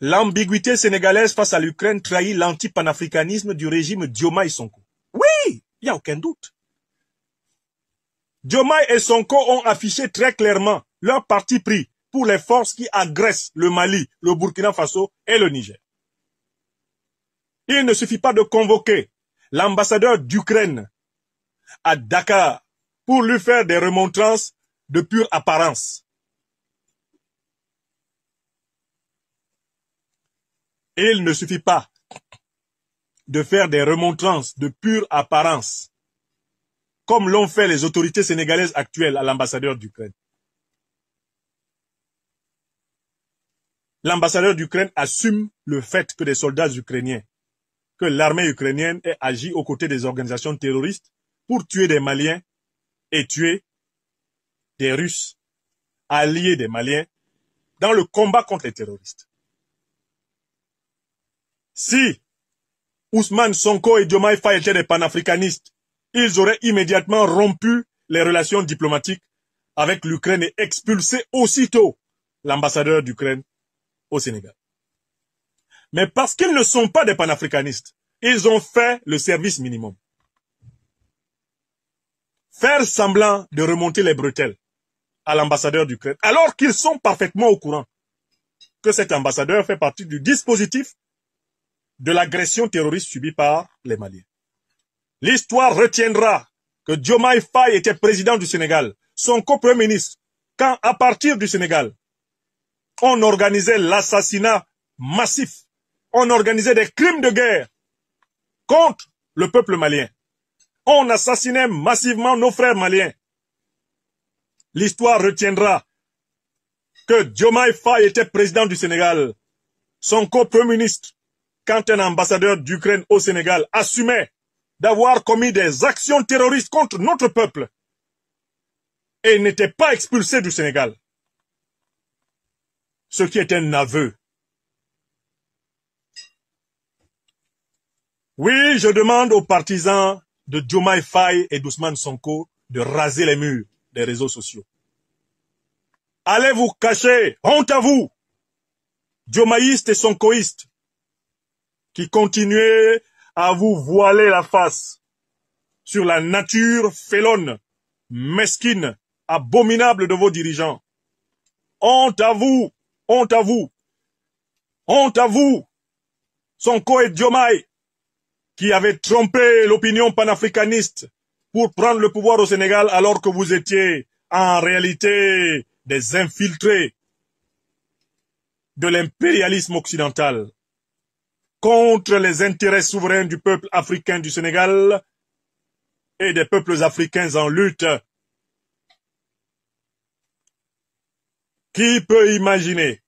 L'ambiguïté sénégalaise face à l'Ukraine trahit l'anti-panafricanisme du régime Dioma Sonko. Oui, il n'y a aucun doute. Dioma et Sonko ont affiché très clairement leur parti pris pour les forces qui agressent le Mali, le Burkina Faso et le Niger. Il ne suffit pas de convoquer l'ambassadeur d'Ukraine à Dakar pour lui faire des remontrances de pure apparence. Il ne suffit pas de faire des remontrances de pure apparence, comme l'ont fait les autorités sénégalaises actuelles à l'ambassadeur d'Ukraine. L'ambassadeur d'Ukraine assume le fait que des soldats ukrainiens, que l'armée ukrainienne ait agi aux côtés des organisations terroristes pour tuer des Maliens et tuer des Russes, alliés des Maliens, dans le combat contre les terroristes. Si Ousmane Sonko et Diomaye Faye étaient des panafricanistes, ils auraient immédiatement rompu les relations diplomatiques avec l'Ukraine et expulsé aussitôt l'ambassadeur d'Ukraine au Sénégal. Mais parce qu'ils ne sont pas des panafricanistes, ils ont fait le service minimum. Faire semblant de remonter les bretelles à l'ambassadeur d'Ukraine, alors qu'ils sont parfaitement au courant que cet ambassadeur fait partie du dispositif de l'agression terroriste subie par les Maliens. L'histoire retiendra que Diomaye Faye était président du Sénégal, son copre ministre, quand à partir du Sénégal, on organisait l'assassinat massif, on organisait des crimes de guerre contre le peuple malien. On assassinait massivement nos frères maliens. L'histoire retiendra que Diomaye Faye était président du Sénégal, son co ministre, quand un ambassadeur d'Ukraine au Sénégal assumait d'avoir commis des actions terroristes contre notre peuple et n'était pas expulsé du Sénégal. Ce qui est un aveu. Oui, je demande aux partisans de Jomai Faye et d'Ousmane Sonko de raser les murs des réseaux sociaux. Allez vous cacher, honte à vous, Diomaïstes et Sonkoïstes qui continuez à vous voiler la face sur la nature félonne, mesquine, abominable de vos dirigeants. Honte à vous, honte à vous, honte à vous, son et qui avait trompé l'opinion panafricaniste pour prendre le pouvoir au Sénégal alors que vous étiez en réalité des infiltrés de l'impérialisme occidental contre les intérêts souverains du peuple africain du Sénégal et des peuples africains en lutte. Qui peut imaginer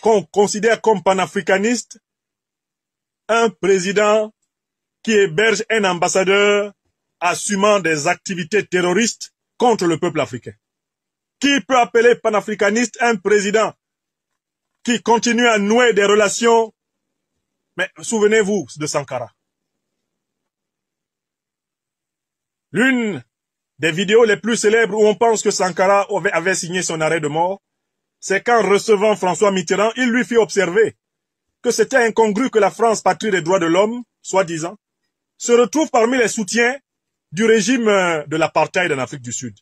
qu'on considère comme panafricaniste un président qui héberge un ambassadeur assumant des activités terroristes contre le peuple africain. Qui peut appeler panafricaniste un président qui continue à nouer des relations mais souvenez-vous de Sankara. L'une des vidéos les plus célèbres où on pense que Sankara avait signé son arrêt de mort, c'est qu'en recevant François Mitterrand, il lui fit observer que c'était incongru que la France, patrie des droits de l'homme, soi-disant, se retrouve parmi les soutiens du régime euh, de l'apartheid en Afrique du Sud.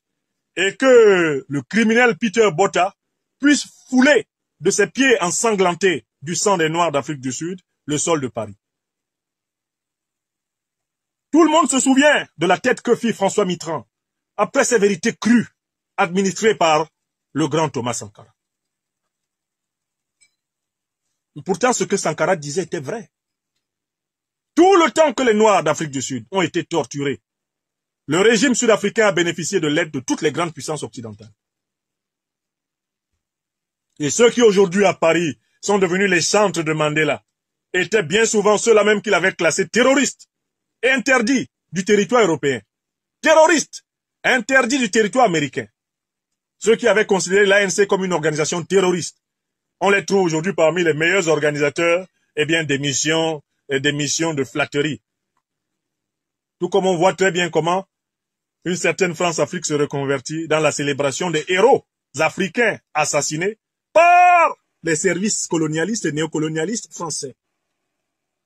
Et que le criminel Peter Botta puisse fouler de ses pieds ensanglantés du sang des Noirs d'Afrique du Sud le sol de Paris. Tout le monde se souvient de la tête que fit François Mitterrand après ces vérités crues administrées par le grand Thomas Sankara. Pourtant, ce que Sankara disait était vrai. Tout le temps que les Noirs d'Afrique du Sud ont été torturés, le régime sud-africain a bénéficié de l'aide de toutes les grandes puissances occidentales. Et ceux qui aujourd'hui à Paris sont devenus les centres de Mandela, étaient bien souvent ceux-là même qu'il avait classé terroriste et interdits du territoire européen. Terroristes interdit du territoire américain. Ceux qui avaient considéré l'ANC comme une organisation terroriste. On les trouve aujourd'hui parmi les meilleurs organisateurs eh bien, des missions, et eh, des missions de flatterie. Tout comme on voit très bien comment une certaine France-Afrique se reconvertit dans la célébration des héros africains assassinés par les services colonialistes et néocolonialistes français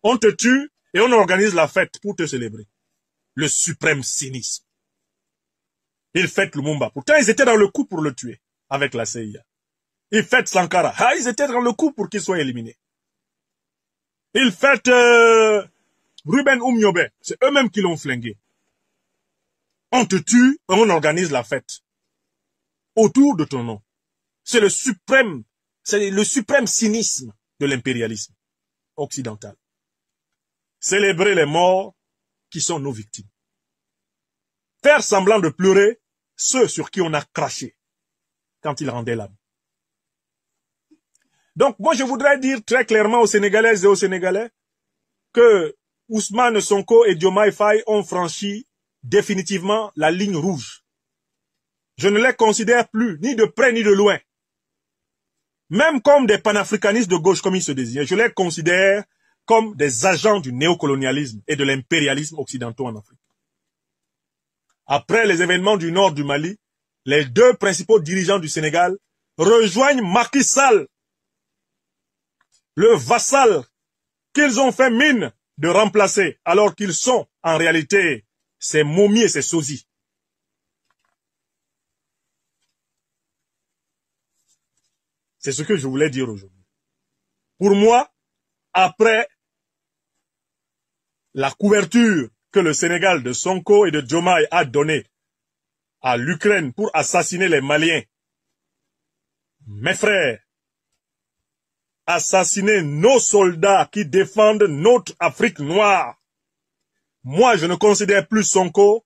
on te tue et on organise la fête pour te célébrer. Le suprême cynisme. Ils fêtent Lumumba. Pourtant, ils étaient dans le coup pour le tuer avec la CIA. Ils fêtent Sankara. Ah, ils étaient dans le coup pour qu'il soit éliminé. Ils fêtent euh, Ruben Oumyobé. C'est eux-mêmes qui l'ont flingué. On te tue et on organise la fête autour de ton nom. C'est le suprême, c'est le suprême cynisme de l'impérialisme occidental célébrer les morts qui sont nos victimes. Faire semblant de pleurer ceux sur qui on a craché quand ils rendaient l'âme. Donc, moi, je voudrais dire très clairement aux Sénégalaises et aux Sénégalais que Ousmane Sonko et Diomaye Faye ont franchi définitivement la ligne rouge. Je ne les considère plus, ni de près ni de loin. Même comme des panafricanistes de gauche, comme ils se désignent, je les considère comme des agents du néocolonialisme et de l'impérialisme occidentaux en Afrique. Après les événements du nord du Mali, les deux principaux dirigeants du Sénégal rejoignent Macky le vassal qu'ils ont fait mine de remplacer alors qu'ils sont en réalité ces momies et ces sosies. C'est ce que je voulais dire aujourd'hui. Pour moi, après la couverture que le Sénégal de Sonko et de Diomaye a donnée à l'Ukraine pour assassiner les Maliens. Mes frères, assassiner nos soldats qui défendent notre Afrique noire. Moi, je ne considère plus Sonko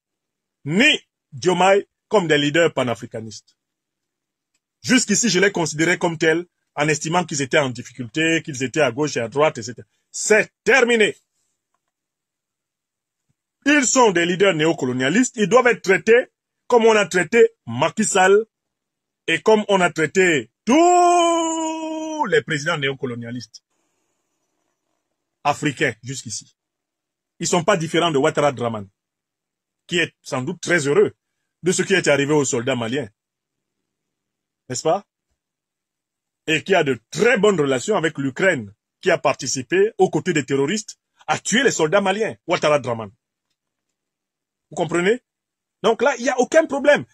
ni Diomaye comme des leaders panafricanistes. Jusqu'ici, je les considérais comme tels en estimant qu'ils étaient en difficulté, qu'ils étaient à gauche et à droite, etc. C'est terminé. Ils sont des leaders néocolonialistes. Ils doivent être traités comme on a traité Macky Sall et comme on a traité tous les présidents néocolonialistes africains jusqu'ici. Ils ne sont pas différents de Ouattara Draman, qui est sans doute très heureux de ce qui est arrivé aux soldats maliens. N'est-ce pas? Et qui a de très bonnes relations avec l'Ukraine, qui a participé aux côtés des terroristes à tuer les soldats maliens, Ouattara Draman. Vous comprenez Donc là, il n'y a aucun problème.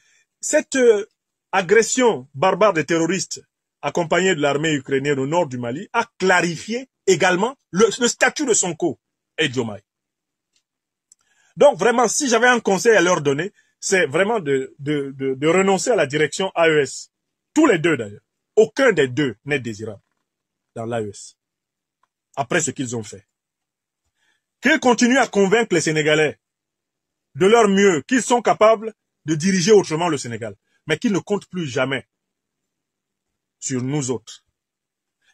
Cette euh, agression barbare des terroristes accompagnée de l'armée ukrainienne au nord du Mali a clarifié également le, statut de Sonko et Diomaye. Donc vraiment, si j'avais un conseil à leur donner, c'est vraiment de, de renoncer à la direction AES. Tous les deux d'ailleurs. Aucun des deux n'est désirable dans l'AES. Après ce qu'ils ont fait. Qu'ils continuent à convaincre les Sénégalais de leur mieux, qu'ils sont capables de diriger autrement le Sénégal, mais qu'ils ne comptent plus jamais sur nous autres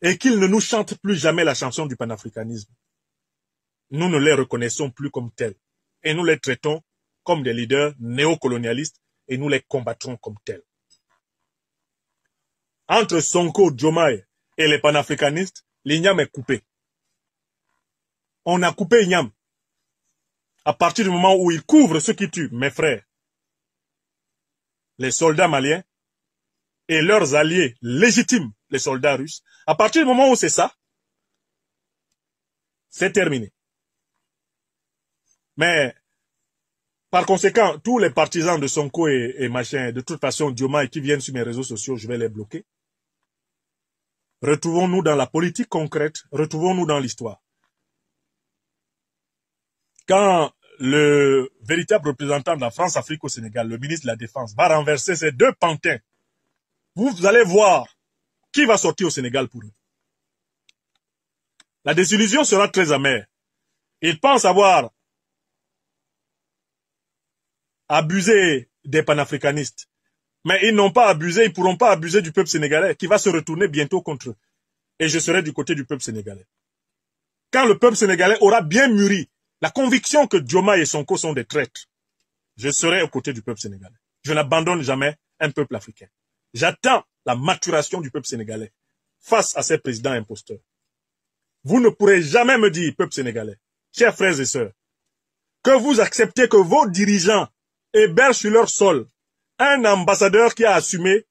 et qu'ils ne nous chantent plus jamais la chanson du panafricanisme. Nous ne les reconnaissons plus comme tels et nous les traitons comme des leaders néocolonialistes et nous les combattrons comme tels. Entre Sonko, Djomaï et les panafricanistes, l'igname est coupé. On a coupé Ignam à partir du moment où ils couvrent ceux qui tuent, mes frères, les soldats maliens et leurs alliés légitimes, les soldats russes, à partir du moment où c'est ça, c'est terminé. Mais, par conséquent, tous les partisans de Sonko et, et machin, de toute façon, Dioma et qui viennent sur mes réseaux sociaux, je vais les bloquer. Retrouvons-nous dans la politique concrète, retrouvons-nous dans l'histoire quand le véritable représentant de la France-Afrique au Sénégal, le ministre de la Défense, va renverser ces deux pantins, vous allez voir qui va sortir au Sénégal pour eux. La désillusion sera très amère. Ils pensent avoir abusé des panafricanistes. Mais ils n'ont pas abusé, ils ne pourront pas abuser du peuple sénégalais qui va se retourner bientôt contre eux. Et je serai du côté du peuple sénégalais. Quand le peuple sénégalais aura bien mûri la conviction que Dioma et Sonko sont des traîtres, je serai aux côtés du peuple sénégalais. Je n'abandonne jamais un peuple africain. J'attends la maturation du peuple sénégalais face à ces présidents imposteurs. Vous ne pourrez jamais me dire, peuple sénégalais, chers frères et sœurs, que vous acceptez que vos dirigeants hébergent sur leur sol un ambassadeur qui a assumé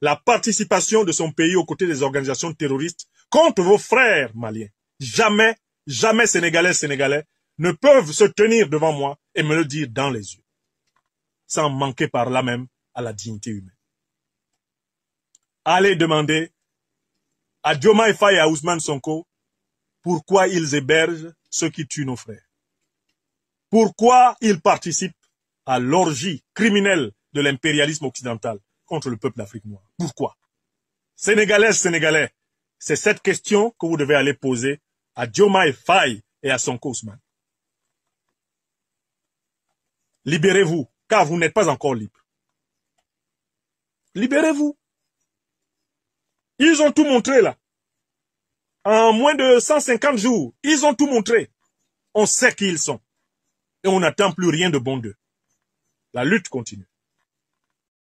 la participation de son pays aux côtés des organisations terroristes contre vos frères maliens. Jamais, jamais sénégalais, sénégalais, ne peuvent se tenir devant moi et me le dire dans les yeux, sans manquer par là même à la dignité humaine. Allez demander à Dioma Faye et à Ousmane Sonko pourquoi ils hébergent ceux qui tuent nos frères. Pourquoi ils participent à l'orgie criminelle de l'impérialisme occidental contre le peuple d'Afrique noire. Pourquoi Sénégalais, Sénégalais, c'est cette question que vous devez aller poser à Dioma Faye et à Sonko Ousmane. Libérez-vous, car vous n'êtes pas encore libre. Libérez-vous. Ils ont tout montré là. En moins de 150 jours, ils ont tout montré. On sait qui ils sont. Et on n'attend plus rien de bon d'eux. La lutte continue.